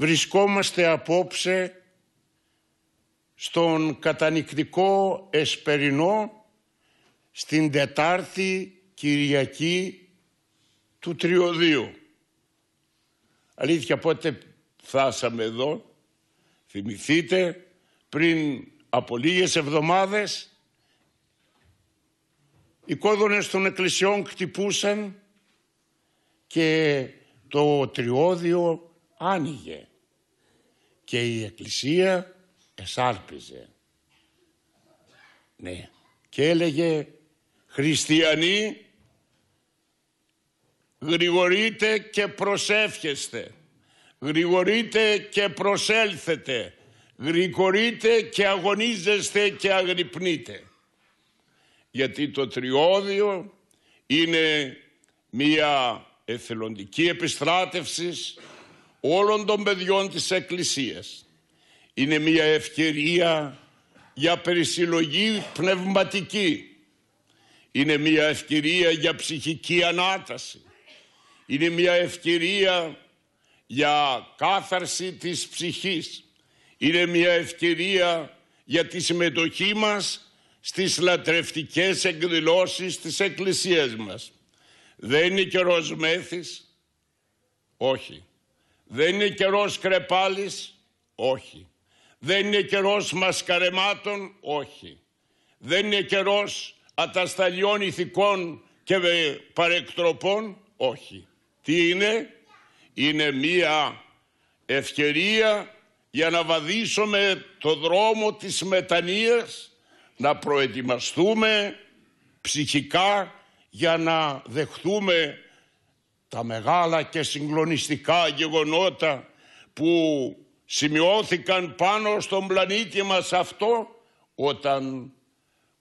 Βρισκόμαστε απόψε στον κατανικτικό Εσπερινό στην Τετάρτη Κυριακή του Τριωδίου. Αλήθεια πότε φτάσαμε εδώ, θυμηθείτε, πριν από λίγες εβδομάδες οι κόδωνες των εκκλησιών κτυπούσαν και το τριώδιο άνοιγε και η Εκκλησία εσάρπιζε. Ναι. Και έλεγε «Χριστιανοί, γρηγορείτε και προσεύχεστε, γρηγορείτε και προσέλθετε, γρηγορείτε και αγωνίζεστε και αγρυπνείτε». Γιατί το τριώδιο είναι μία εθελοντική επιστράτευσης, όλων των παιδιών της Εκκλησίας είναι μια ευκαιρία για περισυλλογή πνευματική. Είναι μια ευκαιρία για ψυχική ανάταση. Είναι μια ευκαιρία για κάθαρση της ψυχής. Είναι μια ευκαιρία για τη συμμετοχή μας στις λατρευτικές εκδηλώσεις της Εκκλησίας μας. Δεν είναι καιρός μέθης. Όχι. Δεν είναι καιρός κρεπάλης, όχι. Δεν είναι καιρός μασκαρεμάτων, όχι. Δεν είναι καιρός ατασταλιών ηθικών και παρεκτροπών, όχι. Τι είναι, είναι μία ευκαιρία για να βαδίσουμε το δρόμο της μετανοίας, να προετοιμαστούμε ψυχικά για να δεχθούμε τα μεγάλα και συγκλονιστικά γεγονότα που σημειώθηκαν πάνω στον πλανήτη μας αυτό όταν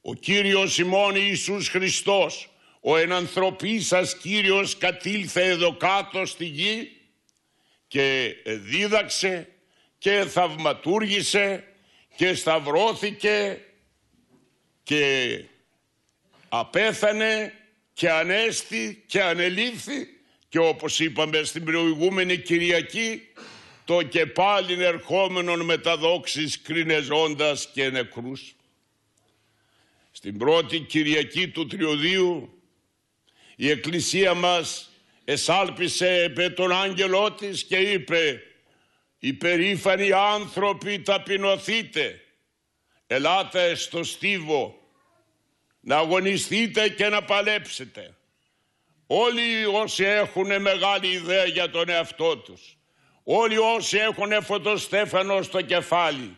ο Κύριος ημών Ιησούς Χριστός, ο ενανθρωπής σας Κύριος κατήλθε εδώ κάτω στη γη και δίδαξε και θαυματούργησε και σταυρώθηκε και απέθανε και ανέστη και ανελήφθη και όπως είπαμε στην προηγούμενη Κυριακή, το και πάλι ερχόμενον μεταδόξεις κρινεζώντας και νεκρούς. Στην πρώτη Κυριακή του Τριωδίου, η Εκκλησία μας εσάλπισε επί τον άγγελό της και είπε «Οι περήφανοι άνθρωποι ταπεινωθείτε, ελάτε στο στίβο, να αγωνιστείτε και να παλέψετε». Όλοι όσοι έχουν μεγάλη ιδέα για τον εαυτό τους, όλοι όσοι έχουν φωτοστέφανο στο κεφάλι,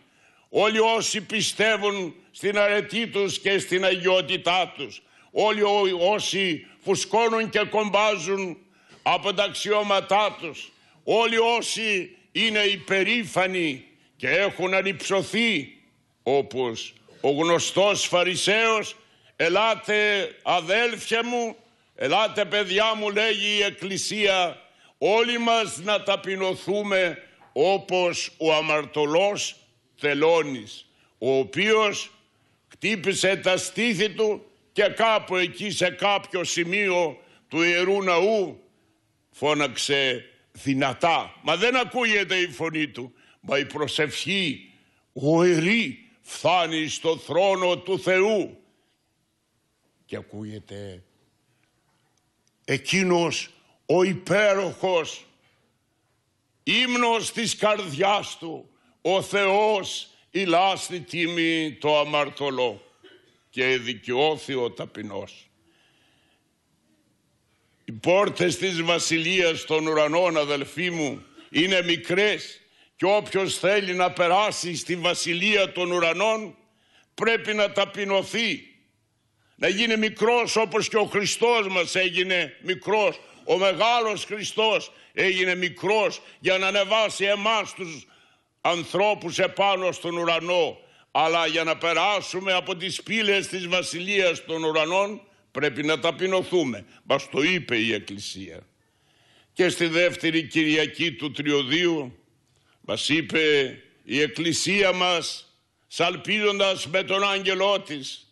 όλοι όσοι πιστεύουν στην αρετή τους και στην αγιότητά τους, όλοι όσοι φουσκώνουν και κομπάζουν από τα αξιώματά τους, όλοι όσοι είναι υπερήφανοι και έχουν ανυψωθεί όπως ο γνωστός Φαρισαίος «Ελάτε αδέλφια μου Ελάτε παιδιά μου λέγει η Εκκλησία όλοι μας να ταπεινωθούμε όπως ο αμαρτωλός θελώνης ο οποίος χτύπησε τα στήθη του και κάπου εκεί σε κάποιο σημείο του Ιερού Ναού φώναξε δυνατά. Μα δεν ακούγεται η φωνή του, μα η προσευχή ιερή φθάνει στο θρόνο του Θεού και ακούγεται εκείνος ο υπέροχος ύμνος της καρδιάς του ο Θεός η λάστη τίμη το αμαρτωλό και δικαιώθη ο ταπεινός. Οι πόρτες της βασιλείας των ουρανών αδελφοί μου είναι μικρές και όποιος θέλει να περάσει στη βασιλεία των ουρανών πρέπει να ταπεινωθεί να γίνει μικρός όπως και ο Χριστός μας έγινε μικρός. Ο μεγάλος Χριστός έγινε μικρός για να ανεβάσει εμάς τους ανθρώπους επάνω στον ουρανό. Αλλά για να περάσουμε από τις πύλες της βασιλείας των ουρανών πρέπει να ταπεινωθούμε. μας το είπε η Εκκλησία. Και στη δεύτερη Κυριακή του Τριωδίου μας είπε η Εκκλησία μας σαλπίζοντας με τον άγγελό της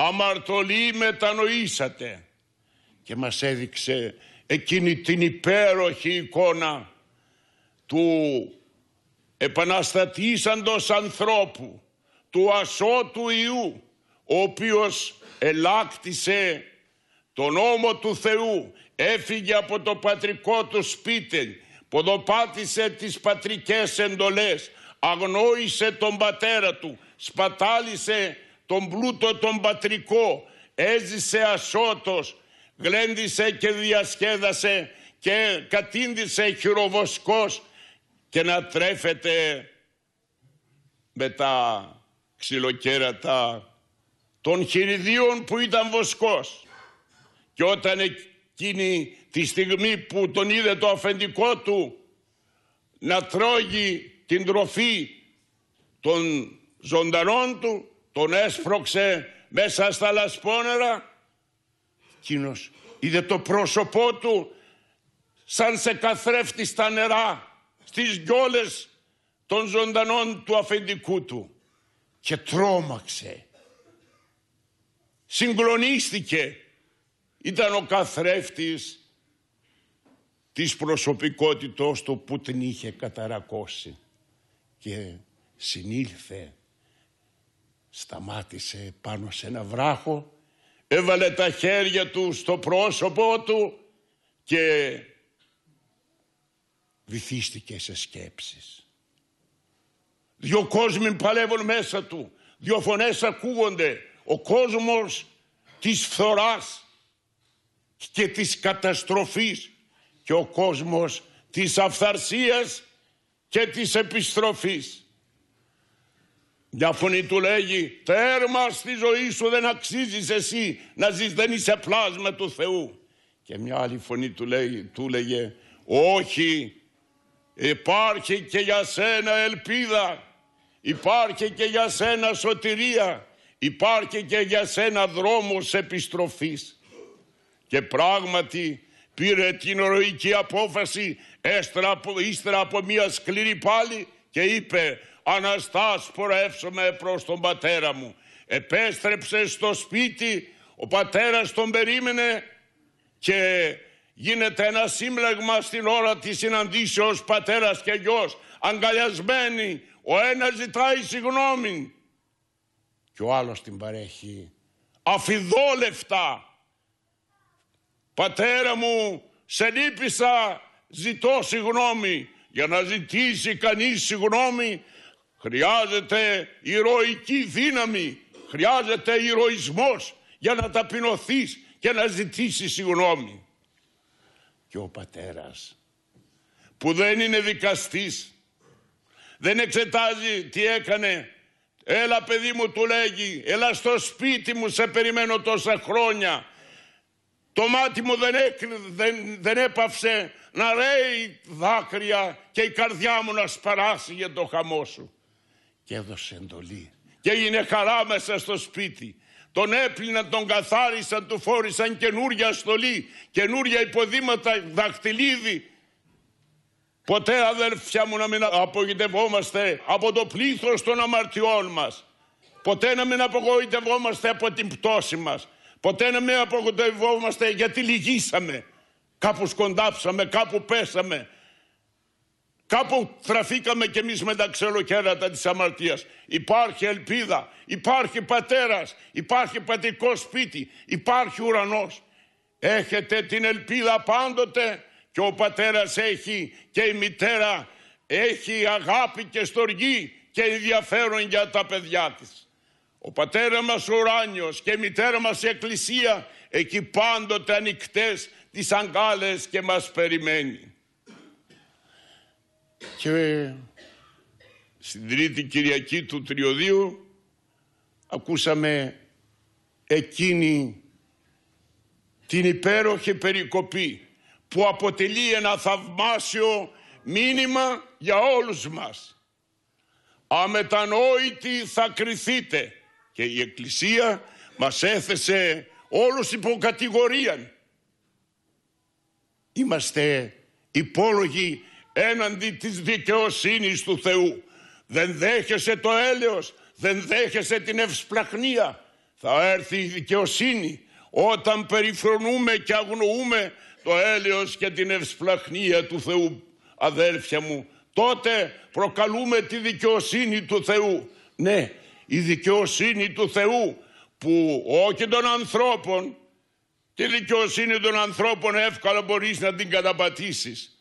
αμαρτωλοί μετανοήσατε και μας έδειξε εκείνη την υπέροχη εικόνα του επαναστατήσαντος ανθρώπου, του ασώτου Ιού, ο οποίος ελάκτησε τον νόμο του Θεού, έφυγε από το πατρικό του σπίτι, ποδοπάτησε τις πατρικές εντολές, αγνόησε τον πατέρα του, σπατάλησε τον πλούτο τον πατρικό, έζησε ασώτος, γλέντισε και διασκέδασε και κατήντησε χειροβοσκός και να τρέφεται με τα ξυλοκέρατα των χειριδίων που ήταν βοσκός. Και όταν εκείνη τη στιγμή που τον είδε το αφεντικό του να τρώγει την τροφή των ζωντανών του τον έσπρωξε μέσα στα λασπόνερα. Εκείνος είδε το πρόσωπό του σαν σε καθρέφτη στα νερά, στις γκιόλες των ζωντανών του αφεντικού του και τρόμαξε. Συγκλονίστηκε. Ήταν ο καθρέφτης της προσωπικότητός του που την είχε καταρακώσει και συνήλθε Σταμάτησε πάνω σε ένα βράχο, έβαλε τα χέρια του στο πρόσωπό του και βυθίστηκε σε σκέψεις. Δυο κόσμοι παλεύουν μέσα του, δυο φωνές ακούγονται. Ο κόσμος της φθοράς και της καταστροφής και ο κόσμος της αυθαρσίας και της επιστροφής. Μια φωνή του λέγει «Τέρμα στη ζωή σου δεν αξίζεις εσύ να ζεις, δεν είσαι πλάσμα του Θεού». Και μια άλλη φωνή του, λέγει, του λέγε «Όχι, υπάρχει και για σένα ελπίδα, υπάρχει και για σένα σωτηρία, υπάρχει και για σένα δρόμος επιστροφής». Και πράγματι πήρε την ορροϊκή απόφαση ύστερα από μια σκληρή πάλι και είπε Αναστάς πορεύσομαι προς τον πατέρα μου. Επέστρεψε στο σπίτι, ο πατέρας τον περίμενε και γίνεται ένα σύμπλεγμα στην ώρα της συναντήσεως πατέρας και γιος, αγκαλιασμένοι, ο ένας ζητάει συγγνώμη και ο άλλος την παρέχει αφιδόλευτα. Πατέρα μου, σε λύπησα, ζητώ συγγνώμη. Για να ζητήσει κανείς συγγνώμη Χρειάζεται ηρωική δύναμη, χρειάζεται ηρωισμός για να ταπεινωθείς και να ζητήσεις συγγνώμη. Και ο πατέρας που δεν είναι δικαστής, δεν εξετάζει τι έκανε, έλα παιδί μου του λέγει, έλα στο σπίτι μου σε περιμένω τόσα χρόνια, το μάτι μου δεν, έκρι, δεν, δεν έπαυσε να ρέει δάκρυα και η καρδιά μου να σπαράσει για το χαμό σου και έδωσε εντολή. Και έγινε χαρά μέσα στο σπίτι. Τον έπλυναν, τον καθάρισαν, του φόρησαν καινούρια στολή, καινούρια υποδήματα, δαχτυλίδι. Ποτέ αδέρφια μου να μην απογοητευόμαστε από το πλήθος των αμαρτιών μας. Ποτέ να μην απογοητευόμαστε από την πτώση μας. Ποτέ να μην απογοητευόμαστε γιατί λυγίσαμε. Κάπου σκοντάψαμε, κάπου πέσαμε. Κάπου τραφήκαμε κι εμείς με τα ξελοκέρατα της αμαρτίας. Υπάρχει ελπίδα, υπάρχει πατέρας, υπάρχει πατρικό σπίτι, υπάρχει ουρανός. Έχετε την ελπίδα πάντοτε και ο πατέρας έχει και η μητέρα έχει αγάπη και στοργή και ενδιαφέρον για τα παιδιά της. Ο πατέρας μας ουράνιος και η μητέρα μας η εκκλησία εκεί πάντοτε ανοιχτές τις αγκάλες και μας περιμένει. Και στην τρίτη Κυριακή του Τριωδίου ακούσαμε εκείνη την υπέροχη περικοπή που αποτελεί ένα θαυμάσιο μήνυμα για όλους μας. Αμετανόητοι θα κριθείτε. Και η Εκκλησία μας έθεσε όλους υποκατηγορίαν. Είμαστε υπόλογοι έναντι της δικαιοσύνης του Θεού. Δεν δέχεσαι το έλεος, δεν δέχεσαι την ευσπλαχνία. Θα έρθει η δικαιοσύνη όταν περιφρονούμε και αγνοούμε το έλεος και την ευσπλαχνία του Θεού. Αδέλφια μου, τότε προκαλούμε τη δικαιοσύνη του Θεού. Ναι, η δικαιοσύνη του Θεού που όχι των ανθρώπων, τη δικαιοσύνη των ανθρώπων εύκολα μπορείς να την καταπατήσεις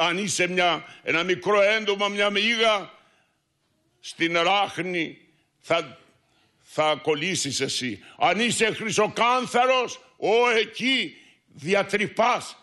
αν είσαι μια, ένα μικρό έντομα, μια μήγα, στην ράχνη θα, θα κολλήσεις εσύ. Αν είσαι χρυσοκάνθαρος, ο εκεί διατρυπάς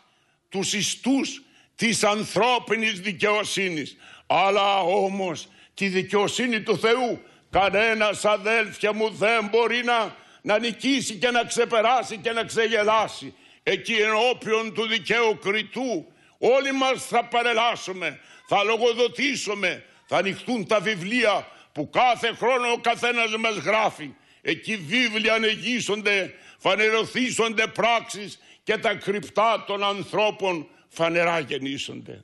τους ιστούς της ανθρώπινης δικαιοσύνης. Αλλά όμως τη δικαιοσύνη του Θεού κανένας αδέλφια μου δεν μπορεί να, να νικήσει και να ξεπεράσει και να ξεγελάσει. Εκεί ενώπιον του δικαίου κριτού Όλοι μας θα παρελάσουμε, θα λογοδοτήσουμε, θα ανοιχτούν τα βιβλία που κάθε χρόνο ο καθένας μας γράφει. Εκεί βίβλια ανεγίσονται, φανερωθήσονται πράξεις και τα κρυπτά των ανθρώπων φανερά γεννήσονται.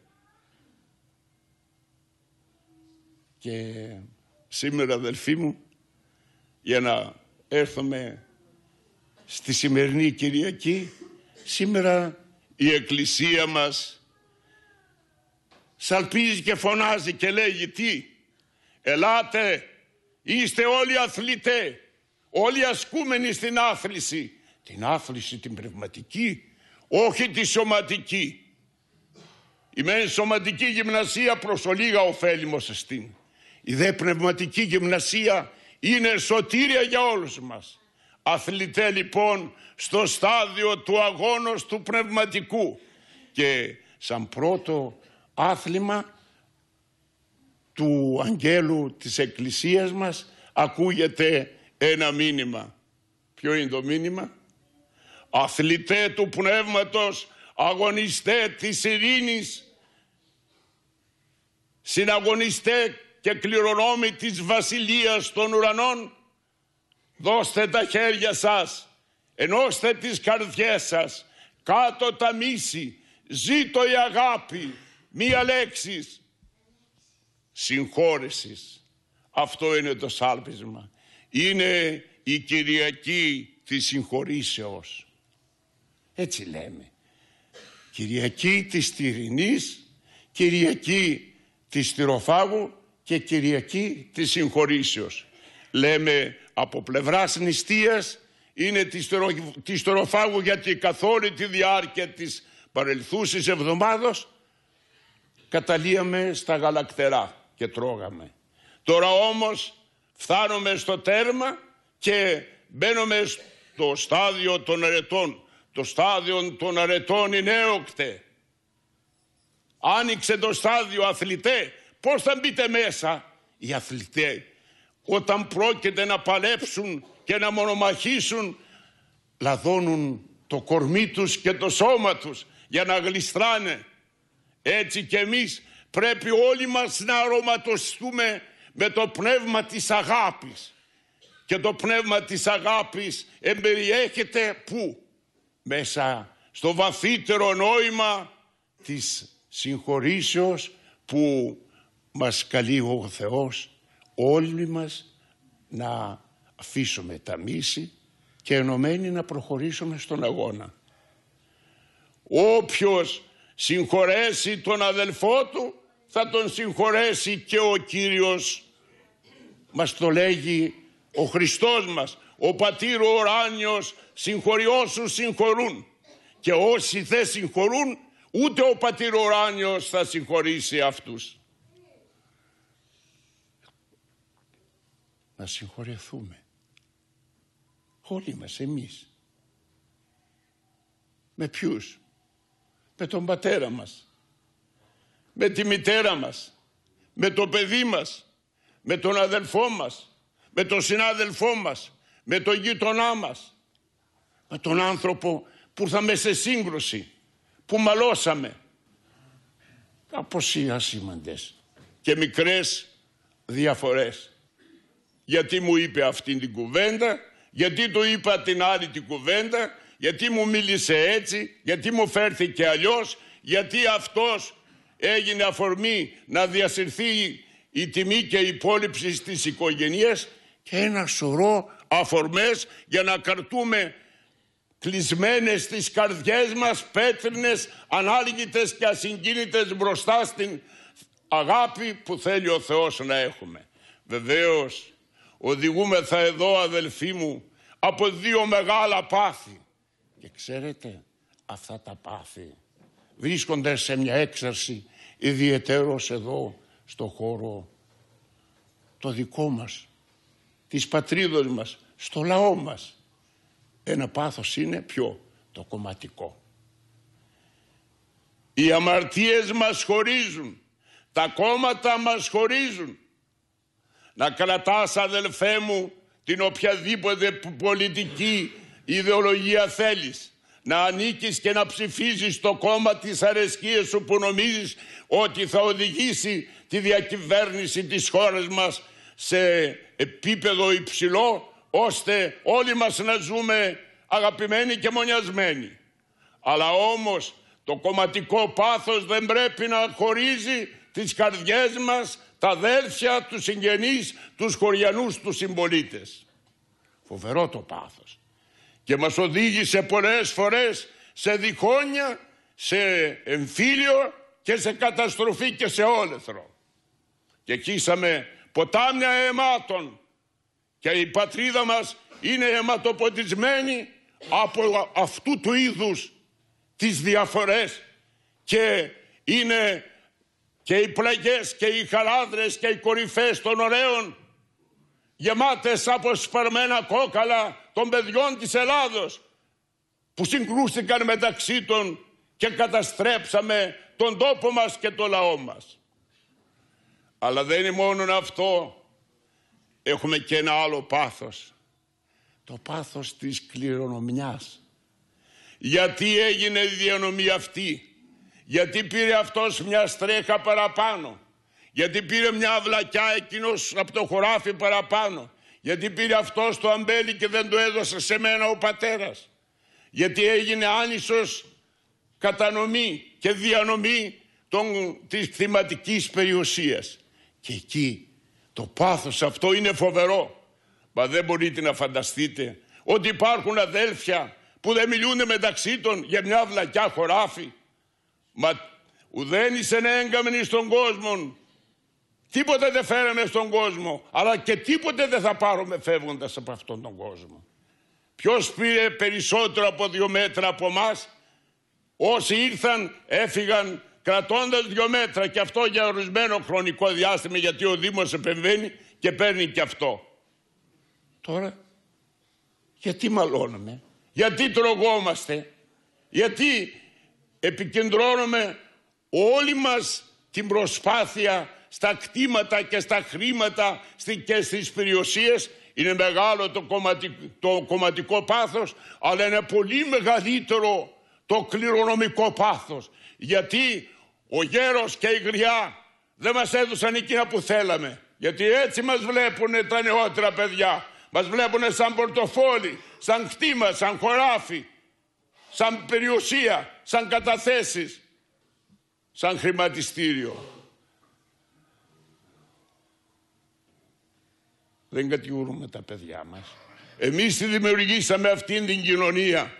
Και σήμερα αδελφοί μου, για να έρθουμε στη σημερινή Κυριακή, σήμερα η Εκκλησία μας σαλπίζει και φωνάζει και λέγει τι «Ελάτε, είστε όλοι αθλητέ, όλοι ασκούμενοι στην άθληση». Την άθληση την πνευματική, όχι τη σωματική. Η μεν σωματική γυμνασία προς ολίγα ωφέλιμος εστίν. Η δε πνευματική γυμνασία είναι σωτήρια για όλους μας. Αθλητέ λοιπόν στο στάδιο του αγώνος του πνευματικού. Και σαν πρώτο άθλημα του Αγγέλου της Εκκλησίας μας ακούγεται ένα μήνυμα. Ποιο είναι το μήνυμα? Αθλητέ του Πνεύματος, αγωνιστέ της ειρήνης, συναγωνιστέ και κληρονόμοι της Βασιλείας των Ουρανών, δώστε τα χέρια σας, ενώστε τις καρδιές σας, κάτω τα μίση, ζήτω η αγάπη, Μία λέξη συγχώρεσης. Αυτό είναι το σάλπισμα. Είναι η Κυριακή της συγχωρήσεως. Έτσι λέμε. Κυριακή της Τυρινής, Κυριακή της Τυροφάγου και Κυριακή της Συγχωρήσεως. Λέμε από πλευράς νηστείας είναι της, της Τυροφάγου γιατί καθ' όλη τη διάρκεια της παρελθούσης εβδομάδος καταλύαμε στα γαλακτερά και τρώγαμε. Τώρα όμως φτάνουμε στο τέρμα και μπαίνουμε στο στάδιο των αρετών. Το στάδιο των αρετών είναι έοκτε. Άνοιξε το στάδιο αθλητέ. Πώς θα μπείτε μέσα οι αθλητέ όταν πρόκειται να παλέψουν και να μονομαχήσουν λαδώνουν το κορμί τους και το σώμα τους για να γλιστράνε έτσι κι εμείς πρέπει όλοι μας να αρωματοστούμε με το πνεύμα της αγάπης. Και το πνεύμα της αγάπης εμπεριέχεται πού? Μέσα στο βαθύτερο νόημα της συγχωρήσεως που μας καλεί ο Θεός όλοι μας να αφήσουμε τα μίση και ενωμένοι να προχωρήσουμε στον αγώνα. Όποιος συγχωρέσει τον αδελφό του, θα τον συγχωρέσει και ο Κύριος. Μας το λέγει ο Χριστός μας, ο Πατήρ ο Ουράνιος, συγχωρεί όσους συγχωρούν. Και όσοι δεν συγχωρούν, ούτε ο Πατήρ ο Ουράνιος θα συγχωρήσει αυτούς. Να συγχωρεθούμε. Όλοι μας εμείς. Με ποιους με τον πατέρα μας, με τη μητέρα μας, με το παιδί μας, με τον αδελφό μας, με τον συνάδελφό μας, με τον γείτονά μας, με τον άνθρωπο που ήρθαμε σε σύγκρουση, που μαλώσαμε. Αποσία σήμαντες και μικρές διαφορές. Γιατί μου είπε αυτήν την κουβέντα, γιατί του είπα την άλλη την κουβέντα, γιατί μου μίλησε έτσι, γιατί μου φέρθηκε αλλιώς, γιατί αυτός έγινε αφορμή να διασυρθεί η τιμή και η υπόλοιψη στις οικογένειες και ένα σωρό αφορμές για να καρτούμε κλεισμένες στις καρδιές μας, πέτρινες, ανάλγητες και ασυγκίνητες μπροστά στην αγάπη που θέλει ο Θεός να έχουμε. Βεβαίως, οδηγούμεθα εδώ αδελφοί μου από δύο μεγάλα πάθη. Και ξέρετε, αυτά τα πάθη βρίσκονται σε μια έξαρση ιδιαιτέρως εδώ στο χώρο το δικό μας, της πατρίδος μας, στο λαό μας. Ένα πάθος είναι πιο το κομματικό. Οι αμαρτίες μας χωρίζουν, τα κόμματα μας χωρίζουν. Να κρατάς αδελφέ μου την οποιαδήποτε πολιτική η ιδεολογία θέλεις να ανήκεις και να ψηφίζεις το κόμμα της αρεσκίας σου που νομίζεις ότι θα οδηγήσει τη διακυβέρνηση της χώρας μας σε επίπεδο υψηλό ώστε όλοι μας να ζούμε αγαπημένοι και μονιασμένοι. Αλλά όμως το κομματικό πάθος δεν πρέπει να χωρίζει τις καρδιές μας, τα αδέρφια, τους συγγενείς, τους χωριανούς, τους συμπολίτες. Φοβερό το πάθος και μας οδήγησε πολλές φορές σε διχόνια, σε εμφύλιο και σε καταστροφή και σε όλεθρο. Και κύσαμε ποτάμια αιμάτων και η πατρίδα μας είναι αιματοποτισμένη από αυτού του είδους τις διαφορές και είναι και οι πλαγιές και οι χαράδρες και οι κορυφές των ωραίων γεμάτες από σπαρμένα κόκαλα των παιδιών της Ελλάδος που συγκρούστηκαν μεταξύ των και καταστρέψαμε τον τόπο μας και το λαό μας. Αλλά δεν είναι μόνο αυτό. Έχουμε και ένα άλλο πάθος. Το πάθος της κληρονομιάς. Γιατί έγινε η διανομή αυτή. Γιατί πήρε αυτός μια στρέχα παραπάνω γιατί πήρε μια βλακιά εκείνος από το χωράφι παραπάνω, γιατί πήρε αυτό το αμπέλι και δεν το έδωσε σε μένα ο πατέρας, γιατί έγινε άνισος κατανομή και διανομή των, της θυματικής περιουσίας. Και εκεί το πάθος αυτό είναι φοβερό. Μα δεν μπορείτε να φανταστείτε ότι υπάρχουν αδέλφια που δεν μιλούν μεταξύ των για μια βλακιά χωράφι. Μα ουδένισε να έγκαμεν στον κόσμο Τίποτε δεν φέραμε στον κόσμο, αλλά και τίποτε δεν θα πάρουμε φεύγοντας από αυτόν τον κόσμο. Ποιος πήρε περισσότερο από δύο μέτρα από εμάς, όσοι ήρθαν έφυγαν κρατώντας δύο μέτρα και αυτό για ορισμένο χρονικό διάστημα γιατί ο Δήμος επεμβαίνει και παίρνει και αυτό. Τώρα, γιατί μαλώνουμε, γιατί τρογόμαστε, γιατί επικεντρώνουμε όλη μας την προσπάθεια στα κτήματα και στα χρήματα και στις περιουσίες είναι μεγάλο το, κομματικό, το πάθος αλλά είναι πολύ μεγαλύτερο το κληρονομικό πάθος γιατί ο γέρος και η γριά δεν μας έδωσαν εκείνα που θέλαμε γιατί έτσι μας βλέπουν τα νεότερα παιδιά μας βλέπουν σαν πορτοφόλι, σαν κτήμα, σαν χωράφι σαν περιουσία, σαν καταθέσεις σαν χρηματιστήριο δεν κατηγορούμε τα παιδιά μας. Εμείς τη δημιουργήσαμε αυτήν την κοινωνία.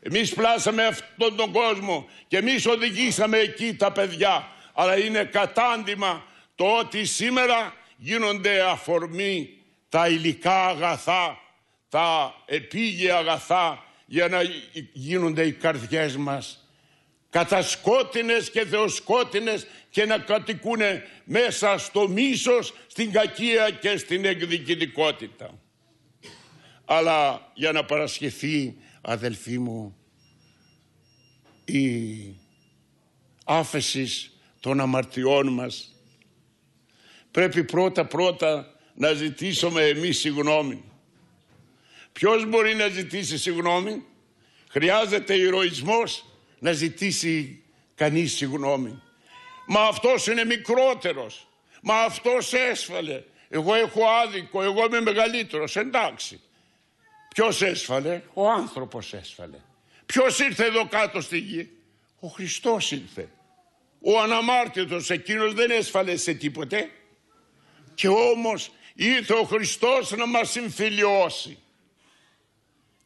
Εμείς πλάσαμε αυτόν τον κόσμο και εμείς οδηγήσαμε εκεί τα παιδιά. Αλλά είναι κατάντημα το ότι σήμερα γίνονται αφορμή τα υλικά αγαθά, τα επίγεια αγαθά για να γίνονται οι καρδιές μας κατασκότεινες και θεοσκότεινες και να κατοικούν μέσα στο μίσος, στην κακία και στην εκδικητικότητα. Αλλά για να παρασχεθεί, αδελφοί μου, η άφεσης των αμαρτιών μας, πρέπει πρώτα-πρώτα να ζητήσουμε εμείς συγγνώμη. Ποιος μπορεί να ζητήσει συγγνώμη? Χρειάζεται ηρωισμός να ζητήσει κανείς συγγνώμη. Μα αυτός είναι μικρότερος. Μα αυτός έσφαλε. Εγώ έχω άδικο, εγώ είμαι μεγαλύτερος. Εντάξει. Ποιος έσφαλε, ο άνθρωπος έσφαλε. Ποιος ήρθε εδώ κάτω στη γη, ο Χριστός ήρθε. Ο αναμάρτητος εκείνος δεν έσφαλε σε τίποτε. Και όμως ήρθε ο Χριστός να μας συμφιλιώσει.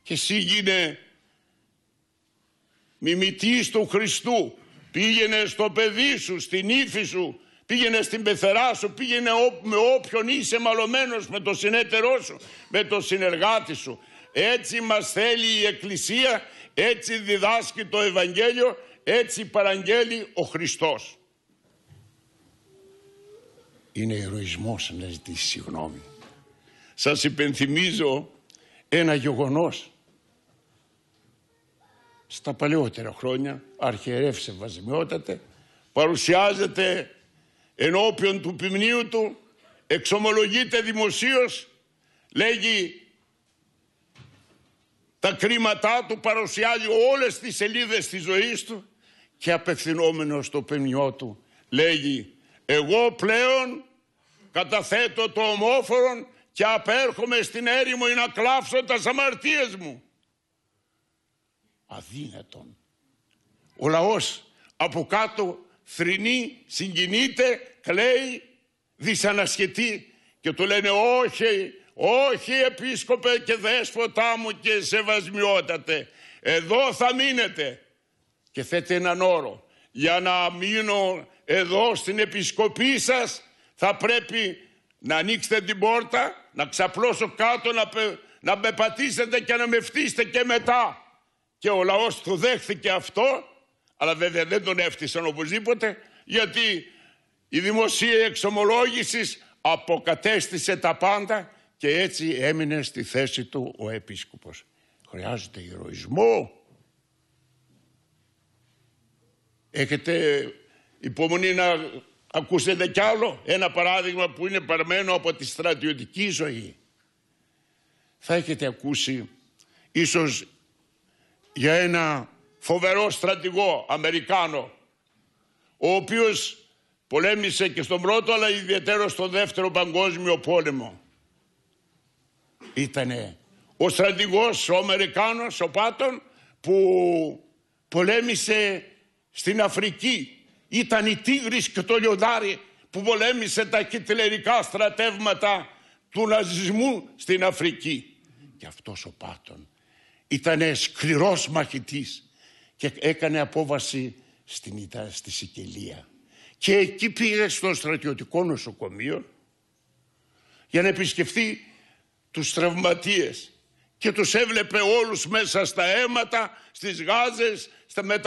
Και εσύ μιμητής του Χριστού. Πήγαινε στο παιδί σου, στην ύφη σου, πήγαινε στην πεθερά σου, πήγαινε με όποιον είσαι μαλωμένος, με το συνέτερό σου, με το συνεργάτη σου. Έτσι μας θέλει η Εκκλησία, έτσι διδάσκει το Ευαγγέλιο, έτσι παραγγέλει ο Χριστός. Είναι ηρωισμός να ζητήσει συγγνώμη. Σας υπενθυμίζω ένα γεγονός στα παλαιότερα χρόνια, αρχιερεύσε βασιμιότατε, παρουσιάζεται ενώπιον του ποιμνίου του, εξομολογείται δημοσίως, λέγει τα κρίματά του, παρουσιάζει όλες τις σελίδες της ζωής του και απευθυνόμενος στο ποιμνιό του λέγει «Εγώ πλέον καταθέτω το ομόφορον και απέρχομαι στην έρημο ή να κλάψω τα αμαρτίες μου» αδύνατον. Ο λαός από κάτω θρυνεί, συγκινείται, κλαίει, δυσανασχετεί και του λένε όχι, όχι επίσκοπε και δέσποτά μου και σεβασμιότατε. Εδώ θα μείνετε. Και θέτε έναν όρο. Για να μείνω εδώ στην επισκοπή σας θα πρέπει να ανοίξετε την πόρτα, να ξαπλώσω κάτω, να, πε, να με πατήσετε και να με φτύσετε και μετά και ο λαός του δέχθηκε αυτό, αλλά βέβαια δεν τον έφτυσαν οπωσδήποτε, γιατί η δημοσία εξομολόγησης αποκατέστησε τα πάντα και έτσι έμεινε στη θέση του ο επίσκοπος. Χρειάζεται ηρωισμό. Έχετε υπομονή να ακούσετε κι άλλο ένα παράδειγμα που είναι παρμένο από τη στρατιωτική ζωή. Θα έχετε ακούσει ίσως για ένα φοβερό στρατηγό Αμερικάνο ο οποίος πολέμησε και στον πρώτο αλλά ιδιαίτερος στον δεύτερο παγκόσμιο πόλεμο. Ήτανε ο στρατηγός ο Αμερικάνος, ο Πάτων που πολέμησε στην Αφρική. Ήταν η Τίγρης και το Λιοντάρι που πολέμησε τα κυτλερικά στρατεύματα του ναζισμού στην Αφρική. Και αυτός ο Πάτων ήταν σκληρός μαχητής και έκανε απόβαση στην Ιτά, στη Σικελία. Και εκεί πήγε στο στρατιωτικό νοσοκομείο για να επισκεφθεί τους τραυματίες και τους έβλεπε όλους μέσα στα αίματα, στις γάζες, στα, με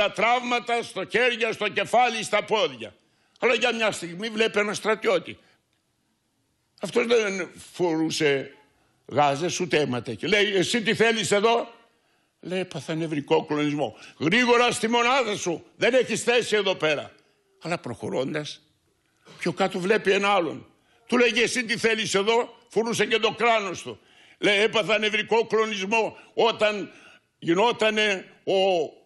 στο χέρια, στο κεφάλι, στα πόδια. Αλλά για μια στιγμή βλέπει ένα στρατιώτη. Αυτός δεν φορούσε γάζες ούτε αίματα. Και λέει, εσύ τι θέλεις εδώ, Λέει, έπαθα νευρικό κλονισμό. Γρήγορα στη μονάδα σου. Δεν έχεις θέση εδώ πέρα. Αλλά προχωρώντας, πιο κάτω βλέπει ένα άλλον. Του λέει, εσύ τι θέλεις εδώ, Φούρνουσε και το κράνος του. Λέει, έπαθα νευρικό κλονισμό όταν γινότανε ο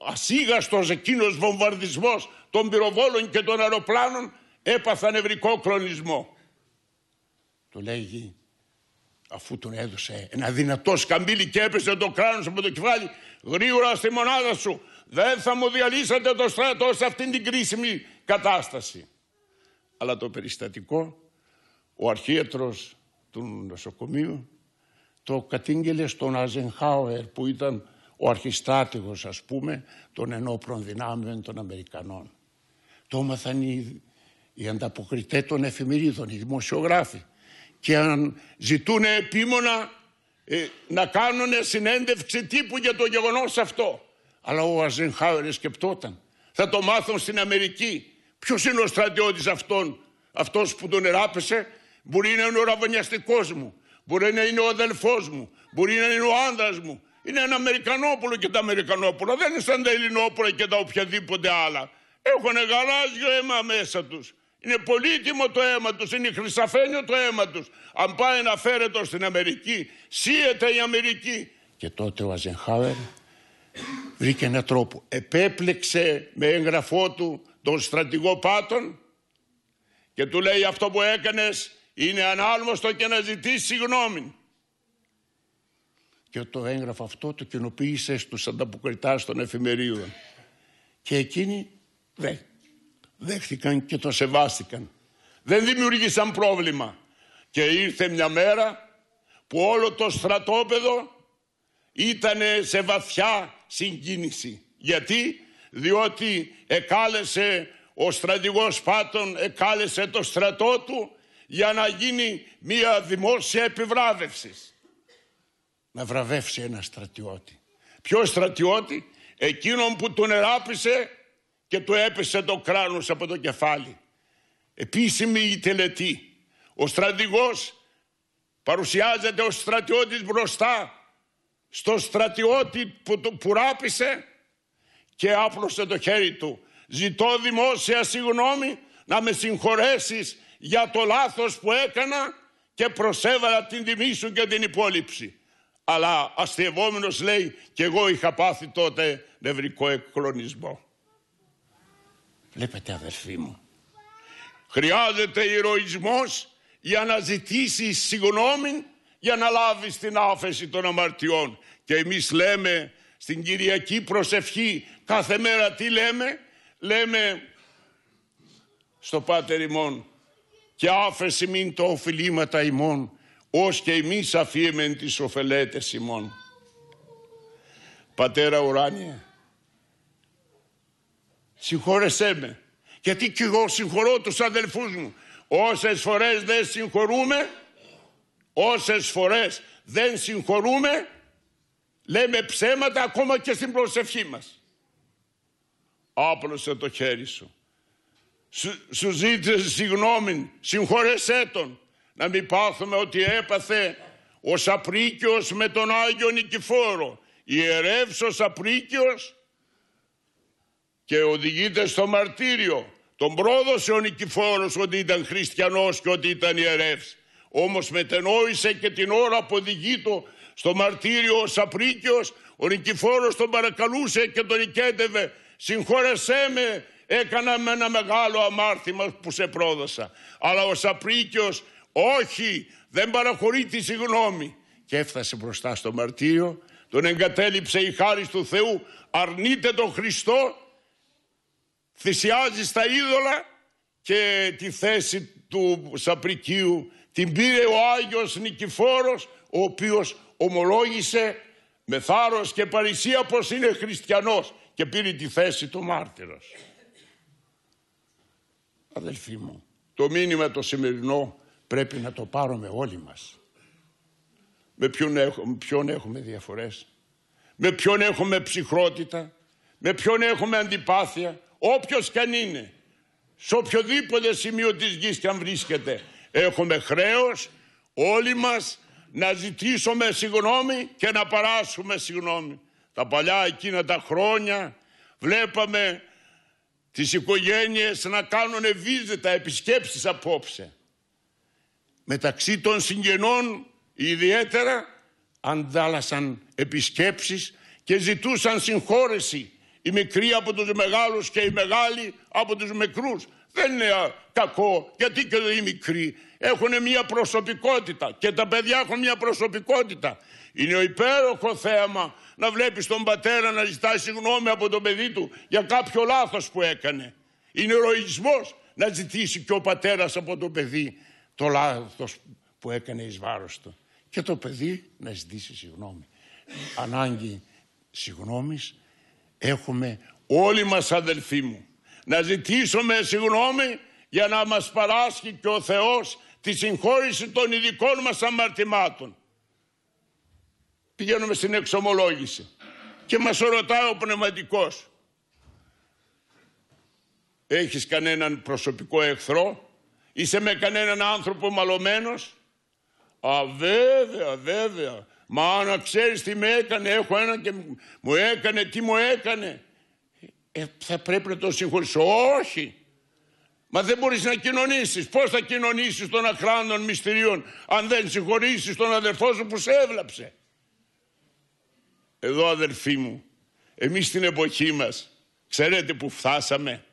ασίγαστος εκείνος βομβαρδισμός των πυροβόλων και των αεροπλάνων έπαθα νευρικό κλονισμό. Του λέγει αφού τον έδωσε ένα δυνατό σκαμπίλι και έπεσε το κράνος από το κεφάλι, γρήγορα στη μονάδα σου. Δεν θα μου διαλύσετε το στρατό σε αυτήν την κρίσιμη κατάσταση. Αλλά το περιστατικό, ο αρχίατρος του νοσοκομείου το κατήγγελε στον Αζενχάουερ που ήταν ο αρχιστράτηγος ας πούμε των ενόπλων δυνάμεων των Αμερικανών. Το έμαθαν οι, οι ανταποκριτές των εφημερίδων, οι δημοσιογράφοι και αν ζητούν επίμονα ε, να κάνουν συνέντευξη τύπου για το γεγονός αυτό. Αλλά ο Αζενχάουερ σκεπτόταν. Θα το μάθουν στην Αμερική. Ποιος είναι ο στρατιώτης αυτόν, αυτός που τον εράπησε, μπορεί να είναι ο ραβωνιαστικό μου, μπορεί να είναι ο αδελφός μου, μπορεί να είναι ο άνδρας μου. Είναι ένα Αμερικανόπουλο και τα Αμερικανόπουλα. Δεν είναι σαν τα Ελληνόπουλα και τα οποιαδήποτε άλλα. Έχουν γαλάζιο αίμα μέσα τους. Είναι πολύτιμο το αίμα τους, είναι χρυσαφένιο το αίμα τους. Αν πάει να φέρετο στην Αμερική, σύεται η Αμερική. Και τότε ο Αζενχάουερ βρήκε έναν τρόπο. Επέπλεξε με έγγραφό του τον στρατηγό Πάτων και του λέει αυτό που έκανες είναι ανάλμοστο και να ζητήσεις συγγνώμη. Και το έγγραφο αυτό το κοινοποίησε στους ανταποκριτάς των εφημερίων. Και εκείνοι δεν δέχτηκαν και το σεβάστηκαν. Δεν δημιούργησαν πρόβλημα. Και ήρθε μια μέρα που όλο το στρατόπεδο ήταν σε βαθιά συγκίνηση. Γιατί, διότι εκάλεσε ο στρατηγός Πάτων, εκάλεσε το στρατό του για να γίνει μια δημόσια επιβράβευση. Να βραβεύσει ένα στρατιώτη. Ποιος στρατιώτη, εκείνον που τον εράπησε και του έπεσε το κράνος από το κεφάλι. Επίσημη η τελετή. Ο στρατηγός παρουσιάζεται ως στρατιώτης μπροστά στο στρατιώτη που του πουράπησε και άπλωσε το χέρι του. Ζητώ δημόσια συγγνώμη να με συγχωρέσεις για το λάθος που έκανα και προσέβαλα την τιμή σου και την υπόλοιψη. Αλλά αστευόμενος λέει και εγώ είχα πάθει τότε νευρικό εκκλονισμό». Βλέπετε αδερφοί μου. Χρειάζεται ηρωισμός για να ζητήσεις συγγνώμη για να λάβεις την άφεση των αμαρτιών. Και εμείς λέμε στην Κυριακή προσευχή κάθε μέρα τι λέμε. Λέμε στο Πάτερ ημών και άφεση μην το οφειλήματα ημών ως και εμείς αφήμεν τις οφελέτες ημών. Πατέρα ουράνια, συγχώρεσέ με. Γιατί κι εγώ συγχωρώ τους αδελφούς μου. Όσες φορές δεν συγχωρούμε, όσες φορές δεν συγχωρούμε, λέμε ψέματα ακόμα και στην προσευχή μας. Άπλωσε το χέρι σου. Σου, ζήτησε συγγνώμη, συγχώρεσέ τον. Να μην πάθουμε ότι έπαθε ο Σαπρίκιος με τον Άγιο Νικηφόρο. Ιερεύς ο Σαπρίκιος και οδηγείται στο μαρτύριο. Τον πρόδωσε ο Νικηφόρος ότι ήταν χριστιανός και ότι ήταν ιερεύς. Όμως μετενόησε και την ώρα που οδηγεί το στο μαρτύριο ο Σαπρίκιος, ο Νικηφόρος τον παρακαλούσε και τον νικέτευε. Συγχώρεσέ με, έκανα με ένα μεγάλο αμάρτημα που σε πρόδωσα. Αλλά ο Σαπρίκιος, όχι, δεν παραχωρεί τη συγγνώμη. Και έφτασε μπροστά στο μαρτύριο, τον εγκατέλειψε η χάρη του Θεού, αρνείται τον Χριστό θυσιάζεις στα είδωλα και τη θέση του Σαπρικίου την πήρε ο Άγιος Νικηφόρος ο οποίος ομολόγησε με θάρρος και παρησία πως είναι χριστιανός και πήρε τη θέση του μάρτυρος. Αδελφοί μου, το μήνυμα το σημερινό πρέπει να το πάρουμε όλοι μας. Με ποιον έχουμε, ποιον έχουμε διαφορές, με ποιον έχουμε ψυχρότητα, με ποιον έχουμε αντιπάθεια, όποιος και αν είναι, σε οποιοδήποτε σημείο της γης και αν βρίσκεται, έχουμε χρέος όλοι μας να ζητήσουμε συγγνώμη και να παράσουμε συγγνώμη. Τα παλιά εκείνα τα χρόνια βλέπαμε τις οικογένειες να κάνουν βίζετα επισκέψεις απόψε. Μεταξύ των συγγενών ιδιαίτερα αντάλλασαν επισκέψεις και ζητούσαν συγχώρεση οι μικροί από τους μεγάλους και οι μεγάλοι από τους μικρούς. Δεν είναι κακό, γιατί και οι μικροί έχουν μια προσωπικότητα και τα παιδιά έχουν μια προσωπικότητα. Είναι ο υπέροχο θέμα να βλέπεις τον πατέρα να ζητά συγγνώμη από το παιδί του για κάποιο λάθος που έκανε. Είναι ροϊσμός να ζητήσει και ο πατέρας από το παιδί το λάθος που έκανε εις βάρος του. Και το παιδί να ζητήσει συγγνώμη. Ανάγκη συγγνώμης έχουμε όλοι μας αδελφοί μου να ζητήσουμε συγγνώμη για να μας παράσχει και ο Θεός τη συγχώρηση των ειδικών μας αμαρτημάτων. Πηγαίνουμε στην εξομολόγηση και μας ρωτάει ο πνευματικός έχεις κανέναν προσωπικό εχθρό, είσαι με κανέναν άνθρωπο μαλωμένος. Α, βέβαια, βέβαια. Μα να ξέρεις τι με έκανε, έχω ένα και μου έκανε, τι μου έκανε. Ε, θα πρέπει να το συγχωρήσω. Όχι. Μα δεν μπορείς να κοινωνήσεις. Πώς θα κοινωνήσεις των ακράνων μυστηρίων αν δεν συγχωρήσεις τον αδερφό σου που σε έβλαψε. Εδώ αδερφοί μου, εμείς στην εποχή μας, ξέρετε που φτάσαμε.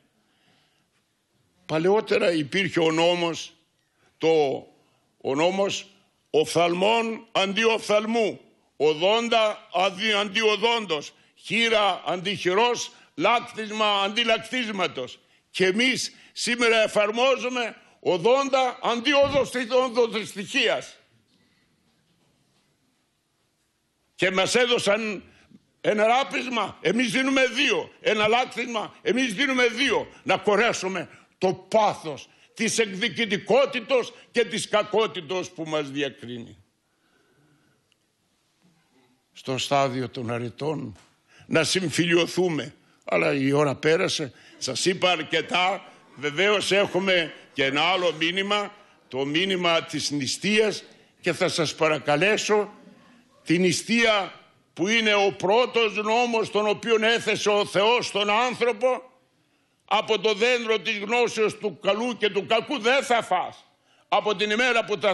Παλαιότερα υπήρχε ο νόμος, το, ο νόμος οφθαλμών αντί οφθαλμού, οδόντα αντί οδόντος, χείρα αντί χειρός, λάκτισμα αντί λακτίσματος. Και εμείς σήμερα εφαρμόζουμε οδόντα αντί οδοντοστοιχίας. Και μας έδωσαν ένα ράπισμα, εμείς δίνουμε δύο. Ένα λάκτισμα, εμείς δίνουμε δύο. Να κορέσουμε το πάθος της εκδικητικότητος και της κακότητος που μας διακρίνει. Στο στάδιο των αρετών να συμφιλιωθούμε. Αλλά η ώρα πέρασε, σας είπα αρκετά. Βεβαίως έχουμε και ένα άλλο μήνυμα, το μήνυμα της νηστείας και θα σας παρακαλέσω την νηστεία που είναι ο πρώτος νόμος τον οποίο έθεσε ο Θεός στον άνθρωπο από το δέντρο της γνώσεως του καλού και του κακού δεν θα φας. Από την ημέρα που τα